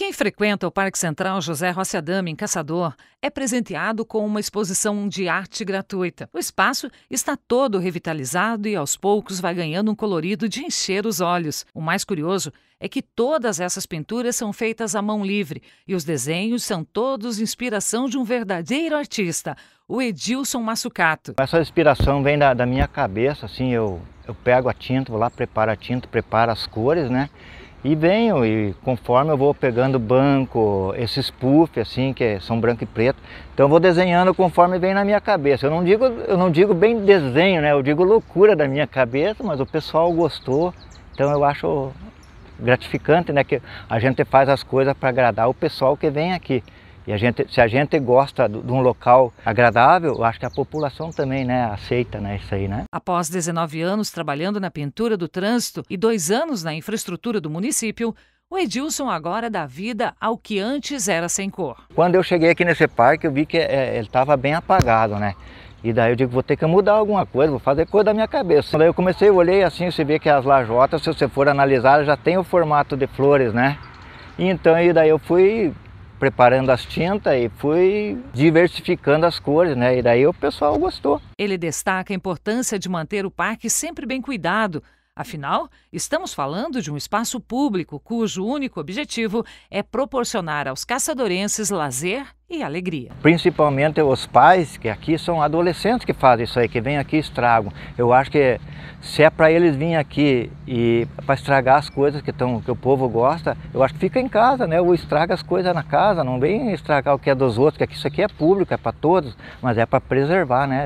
Quem frequenta o Parque Central José Rossadame, em Caçador, é presenteado com uma exposição de arte gratuita. O espaço está todo revitalizado e aos poucos vai ganhando um colorido de encher os olhos. O mais curioso é que todas essas pinturas são feitas à mão livre e os desenhos são todos inspiração de um verdadeiro artista, o Edilson Massucato. Essa inspiração vem da, da minha cabeça, assim, eu, eu pego a tinta, vou lá, preparo a tinta, preparo as cores, né? E venho, e conforme eu vou pegando banco, esses puff assim, que é, são branco e preto, então eu vou desenhando conforme vem na minha cabeça. Eu não digo, eu não digo bem desenho, né? Eu digo loucura da minha cabeça, mas o pessoal gostou. Então eu acho gratificante, né, que a gente faz as coisas para agradar o pessoal que vem aqui. E a gente, se a gente gosta de um local agradável, acho que a população também né, aceita né, isso aí. Né? Após 19 anos trabalhando na pintura do trânsito e dois anos na infraestrutura do município, o Edilson agora dá vida ao que antes era sem cor. Quando eu cheguei aqui nesse parque, eu vi que é, é ele estava bem apagado, né? E daí eu digo, vou ter que mudar alguma coisa, vou fazer coisa da minha cabeça. Daí eu comecei, eu olhei assim, você vê que as lajotas, se você for analisar, já tem o formato de flores, né? Então, e daí eu fui preparando as tintas e fui diversificando as cores, né? E daí o pessoal gostou. Ele destaca a importância de manter o parque sempre bem cuidado Afinal, estamos falando de um espaço público cujo único objetivo é proporcionar aos caçadorenses lazer e alegria. Principalmente os pais, que aqui são adolescentes que fazem isso aí, que vêm aqui e estragam. Eu acho que se é para eles virem aqui e para estragar as coisas que, tão, que o povo gosta, eu acho que fica em casa, né? Ou estraga as coisas na casa, não vem estragar o que é dos outros, que isso aqui é público, é para todos, mas é para preservar, né?